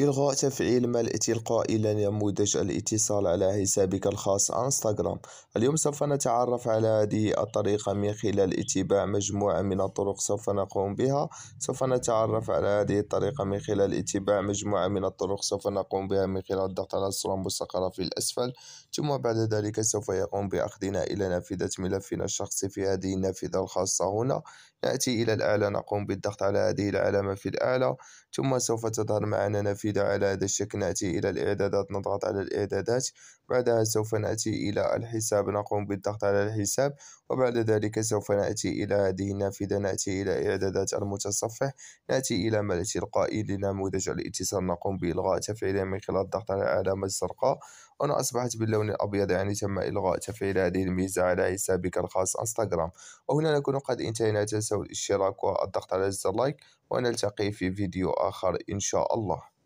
إلغاء تفعيل ملء تلقاء إلى نموذج الاتصال على حسابك الخاص انستغرام اليوم سوف نتعرف على هذه الطريقة من خلال اتباع مجموعة من الطرق سوف نقوم بها سوف نتعرف على هذه الطريقة من خلال اتباع مجموعة من الطرق سوف نقوم بها من خلال الضغط على الصورة المستقرة في الأسفل ثم بعد ذلك سوف يقوم بأخذنا إلى نافذة ملفنا الشخصي في هذه النافذة الخاصة هنا نأتي إلى الأعلى نقوم بالضغط على هذه العلامة في الأعلى ثم سوف تظهر معنا نافذة المفيدة على هذا الشكل نأتي إلى الإعدادات نضغط على الإعدادات بعدها سوف نأتي إلى الحساب نقوم بالضغط على الحساب وبعد ذلك سوف نأتي إلى هذه النافذة نأتي إلى إعدادات المتصفح نأتي إلى ملء تلقائي لنموذج الاتصال نقوم بإلغاء تفعيله من خلال الضغط على العلامة الزرقاء هنا أصبحت باللون الأبيض يعني تم إلغاء تفعيل هذه الميزة على حسابك الخاص انستغرام وهنا نكون قد انتهينا تنسوا الاشتراك والضغط على زر لايك ونلتقي في فيديو آخر إن شاء الله